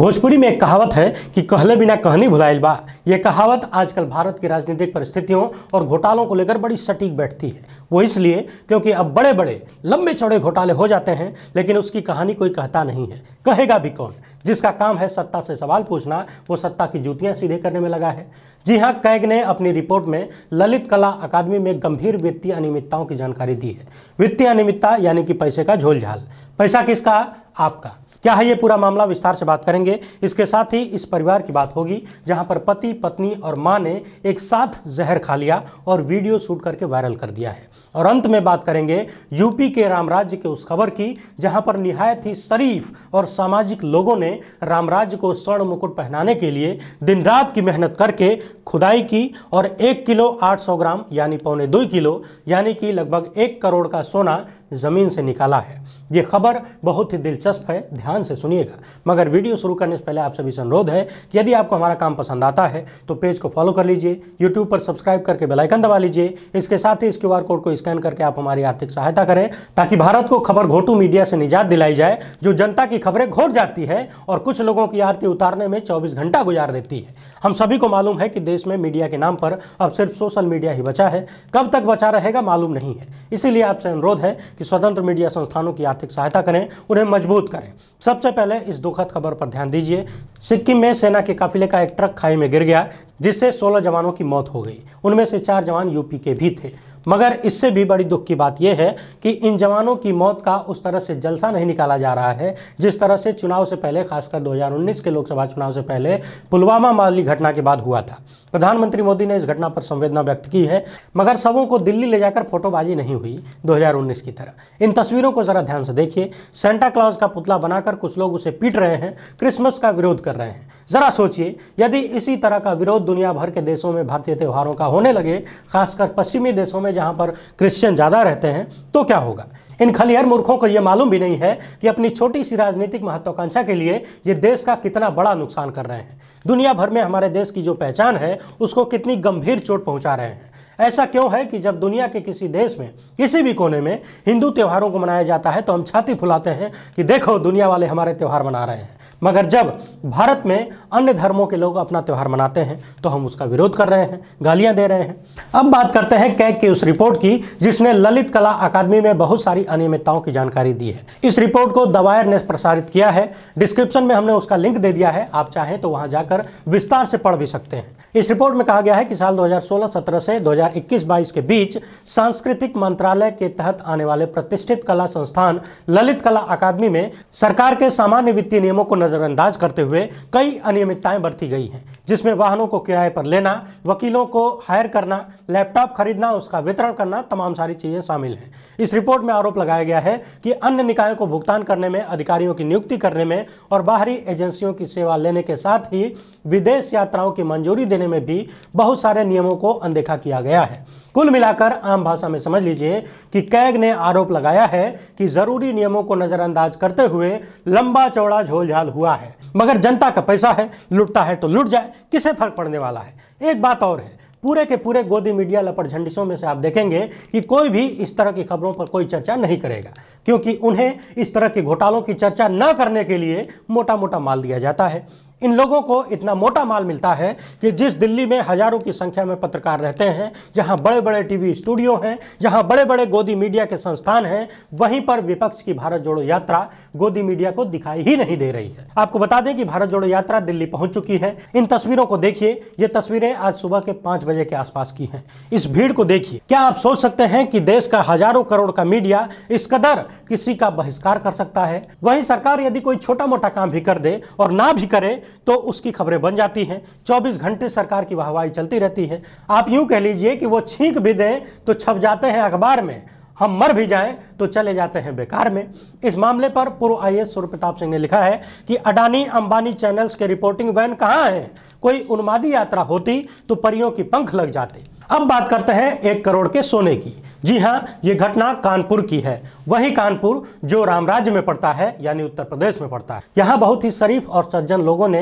भोजपुरी में एक कहावत है कि कहले बिना कहनी भुलाइल बा ये कहावत आजकल भारत की राजनीतिक परिस्थितियों और घोटालों को लेकर बड़ी सटीक बैठती है वो इसलिए क्योंकि अब बड़े बड़े लंबे चौड़े घोटाले हो जाते हैं लेकिन उसकी कहानी कोई कहता नहीं है कहेगा भी कौन जिसका काम है सत्ता से सवाल पूछना वो सत्ता की जूतियाँ सीधे करने में लगा है जी हाँ कैग ने अपनी रिपोर्ट में ललित कला अकादमी में गंभीर वित्तीय अनियमितताओं की जानकारी दी है वित्तीय अनियमितता यानी कि पैसे का झोलझाल पैसा किसका आपका क्या है ये पूरा मामला विस्तार से बात करेंगे इसके साथ ही इस परिवार की बात होगी जहां पर पति पत्नी और मां ने एक साथ जहर खा लिया और वीडियो शूट करके वायरल कर दिया है और अंत में बात करेंगे यूपी के रामराज्य के उस खबर की जहां पर निहायत ही शरीफ और सामाजिक लोगों ने रामराज्य को स्वर्ण मुकुट पहनाने के लिए दिन रात की मेहनत करके खुदाई की और एक किलो आठ सौ ग्राम यानी पौने दो किलो यानी कि लगभग एक करोड़ का सोना ज़मीन से निकाला है ये खबर बहुत ही दिलचस्प है ध्यान से सुनिएगा मगर वीडियो शुरू करने से पहले आप सभी से अनुरोध है कि यदि आपको हमारा काम पसंद आता है तो पेज को फॉलो कर लीजिए यूट्यूब पर सब्सक्राइब करके बेलाइकन दबा लीजिए इसके साथ ही इस क्यू कोड को स्कैन करके आप हमारी आर्थिक सहायता करें ताकि भारत को खबर घोटू मीडिया से निजात दिलाई जाए जो जनता की खबरें घोट जाती है और कुछ लोगों की आरती उतारने में चौबीस घंटा गुजार देती है हम सभी को मालूम है कि देश में मीडिया के नाम पर अब सिर्फ सोशल मीडिया ही बचा है कब तक बचा रहेगा मालूम नहीं है इसीलिए आपसे अनुरोध है कि स्वतंत्र मीडिया संस्थानों की आर्थिक सहायता करें उन्हें मजबूत करें सबसे पहले इस दुखद खबर पर ध्यान दीजिए सिक्किम में सेना के काफिले का एक ट्रक खाई में गिर गया जिससे 16 जवानों की मौत हो गई उनमें से चार जवान यूपी के भी थे मगर इससे भी बड़ी दुख की बात यह है कि इन जवानों की मौत का उस तरह से जलसा नहीं निकाला जा रहा है जिस तरह से चुनाव से पहले खासकर 2019 के लोकसभा चुनाव से पहले पुलवामा माली घटना के बाद हुआ था प्रधानमंत्री मोदी ने इस घटना पर संवेदना व्यक्त की है मगर सबों को दिल्ली ले जाकर फोटोबाजी नहीं हुई दो की तरह इन तस्वीरों को जरा ध्यान से देखिए सेंटा क्लॉज का पुतला बनाकर कुछ लोग उसे पीट रहे हैं क्रिसमस का विरोध कर रहे हैं जरा सोचिए यदि इसी तरह का विरोध दुनिया भर के देशों में भारतीय त्यौहारों का होने लगे खासकर पश्चिमी देशों में जहाँ पर क्रिश्चियन ज़्यादा रहते हैं तो क्या होगा इन खलिहर मूर्खों को यह मालूम भी नहीं है कि अपनी छोटी सी राजनीतिक महत्वाकांक्षा के लिए ये देश का कितना बड़ा नुकसान कर रहे हैं दुनिया भर में हमारे देश की जो पहचान है उसको कितनी गंभीर चोट पहुंचा रहे हैं ऐसा क्यों है कि जब दुनिया के किसी देश में किसी भी कोने में हिंदू त्योहारों को मनाया जाता है तो हम छाती फुलाते हैं कि देखो दुनिया वाले हमारे त्यौहार मना रहे हैं मगर जब भारत में अन्य धर्मों के लोग अपना त्यौहार मनाते हैं तो हम उसका विरोध कर रहे हैं गालियां दे रहे हैं अब बात करते हैं कैग की उस रिपोर्ट की जिसने ललित कला अकादमी में बहुत सारी अनियमितताओं की जानकारी दी है इस रिपोर्ट को दवायर ने प्रसारित किया है डिस्क्रिप्शन में हमने उसका लिंक दे दिया है आप चाहें तो वहां जाकर विस्तार से पढ़ भी सकते हैं इस रिपोर्ट में कहा गया है कि साल 2016-17 से 2021-22 के बीच सांस्कृतिक मंत्रालय के तहत आने वाले प्रतिष्ठित कला संस्थान ललित कला अकादमी में सरकार के सामान्य वित्तीय नियमों को नजर नज़रअंदाज करते हुए कई अनियमितताएं बरती गई हैं जिसमें वाहनों को किराए पर लेना वकीलों को हायर करना लैपटॉप खरीदना उसका वितरण करना तमाम सारी चीज़ें शामिल हैं इस रिपोर्ट में आरोप लगाया गया है कि अन्य निकायों को भुगतान करने में अधिकारियों की नियुक्ति करने में और बाहरी एजेंसियों की सेवा लेने के साथ ही विदेश यात्राओं की मंजूरी देने में भी बहुत सारे नियमों को अनदेखा किया गया है कुल मिलाकर आम भाषा में समझ लीजिए कि कैग ने आरोप लगाया है कि जरूरी नियमों को नजरअंदाज करते हुए लंबा चौड़ा झोलझाल हुआ हुआ है मगर जनता का पैसा है लुटता है तो लुट जाए किसे फर्क पड़ने वाला है एक बात और है पूरे के पूरे गोदी मीडिया लपट झंडिसों में से आप देखेंगे कि कोई भी इस तरह की खबरों पर कोई चर्चा नहीं करेगा क्योंकि उन्हें इस तरह के घोटालों की चर्चा न करने के लिए मोटा मोटा माल दिया जाता है इन लोगों को इतना मोटा माल मिलता है कि जिस दिल्ली में हजारों की संख्या में पत्रकार रहते हैं जहां बड़े बड़े टीवी स्टूडियो हैं जहां बड़े बड़े गोदी मीडिया के संस्थान हैं वहीं पर विपक्ष की भारत जोड़ो यात्रा गोदी मीडिया को दिखाई ही नहीं दे रही है आपको बता दें कि भारत जोड़ो यात्रा दिल्ली पहुंच चुकी है इन तस्वीरों को देखिए ये तस्वीरें आज सुबह के पांच बजे के आसपास की है इस भीड़ को देखिए क्या आप सोच सकते हैं कि देश का हजारों करोड़ का मीडिया इस कदर किसी का बहिष्कार कर सकता है वही सरकार यदि कोई छोटा मोटा काम भी कर दे और ना भी करे तो उसकी खबरें बन जाती हैं 24 घंटे सरकार की वाहवाही चलती रहती है आप यूं कह लीजिए कि वो छींक भी दें तो छप जाते हैं अखबार में हम मर भी जाएं तो चले जाते हैं बेकार में इस मामले पर पूर्व आई एस सूर्य प्रताप सिंह ने लिखा है कि अडानी अंबानी चैनल्स के रिपोर्टिंग वैन कहाँ हैं कोई उन्मादी यात्रा होती तो परियों की पंख लग जाती अब बात करते हैं एक करोड़ के सोने की जी हाँ ये घटना कानपुर की है वही कानपुर जो राम राज्य में पड़ता है यानी उत्तर प्रदेश में पड़ता है यहाँ बहुत ही शरीफ और सज्जन लोगों ने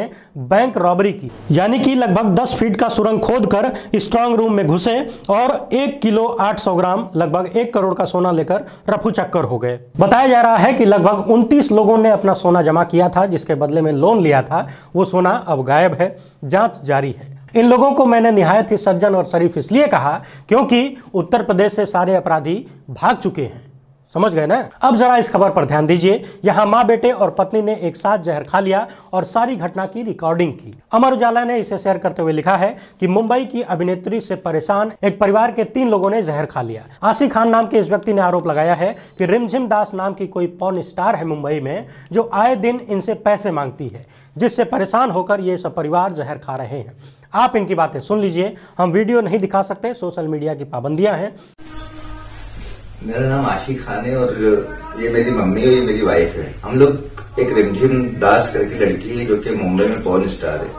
बैंक रॉबरी की यानी कि लगभग 10 फीट का सुरंग खोद कर स्ट्रांग रूम में घुसे और एक किलो 800 ग्राम लगभग एक करोड़ का सोना लेकर रफू चक्कर हो गए बताया जा रहा है की लगभग उनतीस लोगों ने अपना सोना जमा किया था जिसके बदले में लोन लिया था वो सोना अब गायब है जाँच जारी है इन लोगों को मैंने निहायत ही सज्जन और शरीफ इसलिए कहा क्योंकि उत्तर प्रदेश से सारे अपराधी भाग चुके हैं समझ गए ना अब जरा इस खबर पर ध्यान दीजिए यहाँ माँ बेटे और पत्नी ने एक साथ जहर खा लिया और सारी घटना की रिकॉर्डिंग की अमर उजाला ने इसे शेयर करते हुए लिखा है कि मुंबई की अभिनेत्री से परेशान एक परिवार के तीन लोगों ने जहर खा लिया आशी खान नाम के इस व्यक्ति ने आरोप लगाया है कि रिमझिम दास नाम की कोई पौन स्टार है मुंबई में जो आए दिन इनसे पैसे मांगती है जिससे परेशान होकर ये सब परिवार जहर खा रहे हैं आप इनकी बातें सुन लीजिए हम वीडियो नहीं दिखा सकते सोशल मीडिया की पाबंदियां हैं मेरा नाम आशी खान है और ये मेरी मम्मी है ये मेरी वाइफ है हम लोग एक रिमझिम दास करके लड़की है जो कि मुंबई में पॉर्न स्टार है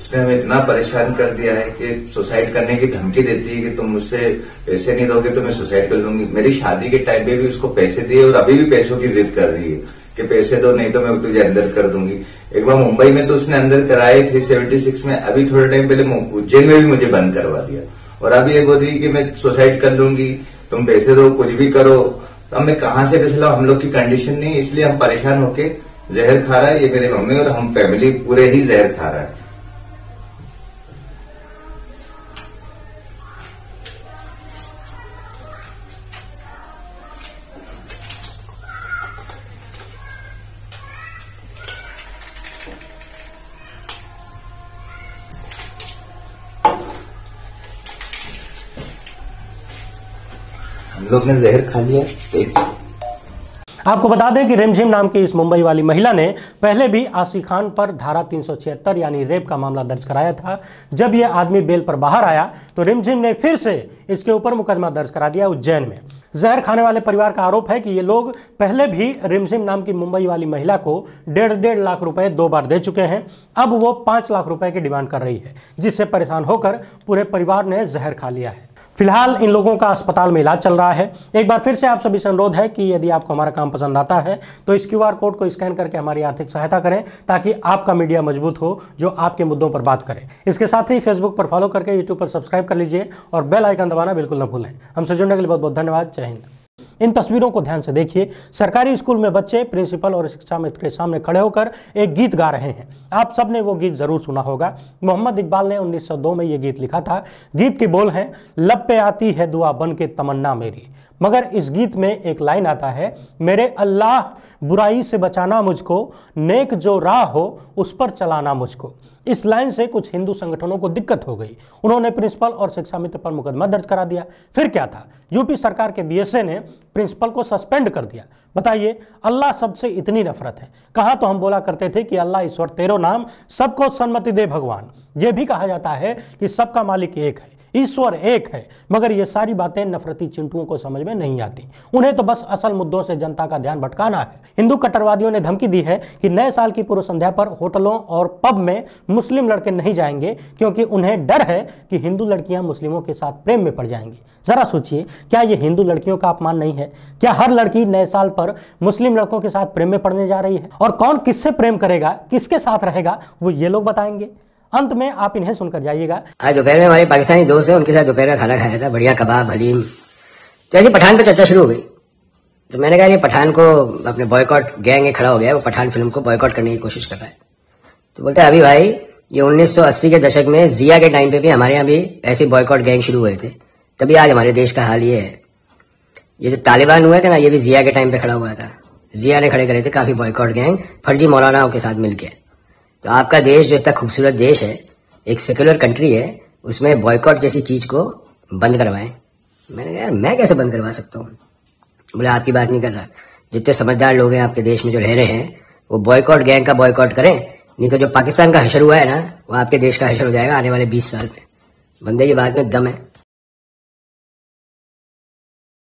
उसने हमें इतना परेशान कर दिया है कि सुसाइड करने की धमकी देती है कि तुम मुझसे पैसे नहीं दोगे तो मैं सुसाइड कर लूंगी मेरी शादी के टाइम पे भी उसको पैसे दिए और अभी भी पैसों की जिद कर रही है कि पैसे दो नहीं तो मैं तुझे अंदर कर दूंगी एक बार मुंबई में तो उसने अंदर कराए 376 में अभी थोड़े टाइम पहले उज्जैन में भी मुझे बंद करवा दिया और अभी ये बोल रही कि मैं सुसाइड कर लूंगी तुम पैसे दो कुछ भी करो तो हमें कहा से पैसे लाओ हम लोग की कंडीशन नहीं इसलिए हम परेशान होके जहर खा रहा है ये मेरी मम्मी और हम फैमिली पूरे ही जहर खा रहा है लोग ने जहर खा लिया तो आपको बता दें कि रिमझिम नाम की इस मुंबई वाली महिला ने पहले भी आसिफ खान पर धारा तीन यानी रेप का मामला दर्ज कराया था जब ये आदमी बेल पर बाहर आया तो रिमझिम ने फिर से इसके ऊपर मुकदमा दर्ज करा दिया उज्जैन में जहर खाने वाले परिवार का आरोप है कि ये लोग पहले भी रिमझिम नाम की मुंबई वाली महिला को डेढ़ डेढ़ लाख रुपए दो बार दे चुके हैं अब वो पांच लाख रुपए की डिमांड कर रही है जिससे परेशान होकर पूरे परिवार ने जहर खा लिया है फिलहाल इन लोगों का अस्पताल में इलाज चल रहा है एक बार फिर से आप सभी से अनुरोध है कि यदि आपको हमारा काम पसंद आता है तो इस क्यू कोड को स्कैन करके हमारी आर्थिक सहायता करें ताकि आपका मीडिया मजबूत हो जो आपके मुद्दों पर बात करें इसके साथ ही फेसबुक पर फॉलो करके यूट्यूब पर सब्सक्राइब कर लीजिए और बेल आइकन दबाना बिल्कुल न भूलें हमसे जुड़ने के लिए बहुत बहुत धन्यवाद जय हिंद इन तस्वीरों को ध्यान से देखिए सरकारी स्कूल में बच्चे प्रिंसिपल और शिक्षा मित्र के सामने खड़े होकर एक गीत गा रहे हैं आप सबने वो गीत जरूर सुना होगा मोहम्मद इकबाल ने 1902 में ये गीत लिखा था गीत के बोल हैं लब पे आती है दुआ बन के तमन्ना मेरी मगर इस गीत में एक लाइन आता है मेरे अल्लाह बुराई से बचाना मुझको नेक जो राह हो उस पर चलाना मुझको इस लाइन से कुछ हिंदू संगठनों को दिक्कत हो गई उन्होंने प्रिंसिपल और शिक्षा मित्र पर मुकदमा दर्ज करा दिया फिर क्या था यूपी सरकार के बीएसए ने प्रिंसिपल को सस्पेंड कर दिया बताइए अल्लाह सबसे इतनी नफरत है कहा तो हम बोला करते थे कि अल्लाह ईश्वर तेरो नाम सबको सन्मति दे भगवान यह भी कहा जाता है कि सबका मालिक एक है ईश्वर एक है मगर ये सारी बातें नफरती चिंटुओं को समझ में नहीं आती उन्हें तो बस असल मुद्दों से जनता का ध्यान भटकाना है हिंदू कट्टरवादियों ने धमकी दी है कि नए साल की पूर्व संध्या पर होटलों और पब में मुस्लिम लड़के नहीं जाएंगे क्योंकि उन्हें डर है कि हिंदू लड़कियां मुस्लिमों के साथ प्रेम में पड़ जाएंगी जरा सोचिए क्या ये हिंदू लड़कियों का अपमान नहीं है क्या हर लड़की नए साल पर मुस्लिम लड़कों के साथ प्रेम में पड़ने जा रही है और कौन किससे प्रेम करेगा किसके साथ रहेगा वो ये लोग बताएंगे अंत में आप इन्हें सुनकर जाइएगा आज दोपहर में हमारे पाकिस्तानी दोस्त है उनके साथ दोपहर का खाना खाया था बढ़िया कबाब हलीम तो ऐसी पठान पर चर्चा शुरू हो गई तो मैंने कहा पठान को अपने बॉयकॉट गैंग खड़ा हो गया वो पठान फिल्म को बॉयकॉट करने की कोशिश कर रहा है तो बोलते अभी भाई ये 1980 के दशक में जिया के टाइम पे भी हमारे यहाँ भी ऐसे बॉयकॉट गैंग शुरू हुए थे तभी आज हमारे देश का हाल ये है ये जो तालिबान हुए थे ना ये भी जिया के टाइम पे खड़ा हुआ था जिया ने खड़े करे थे काफी बॉयकॉट गैंग फर्जी मौलानाओं के साथ मिलकर तो आपका देश जो इतना खूबसूरत देश है एक सेक्युलर कंट्री है उसमें बॉयकॉट जैसी चीज़ को बंद करवाएं मैंने कहा यार मैं कैसे बंद करवा सकता हूँ बोले आपकी बात नहीं कर रहा जितने समझदार लोग हैं आपके देश में जो रह रहे हैं वो बॉयकॉट गैंग का बॉयकॉट करें नहीं तो जो पाकिस्तान का हशर हुआ है ना वो आपके देश का हशर हो जाएगा आने वाले बीस साल में बंदे की बात में दम है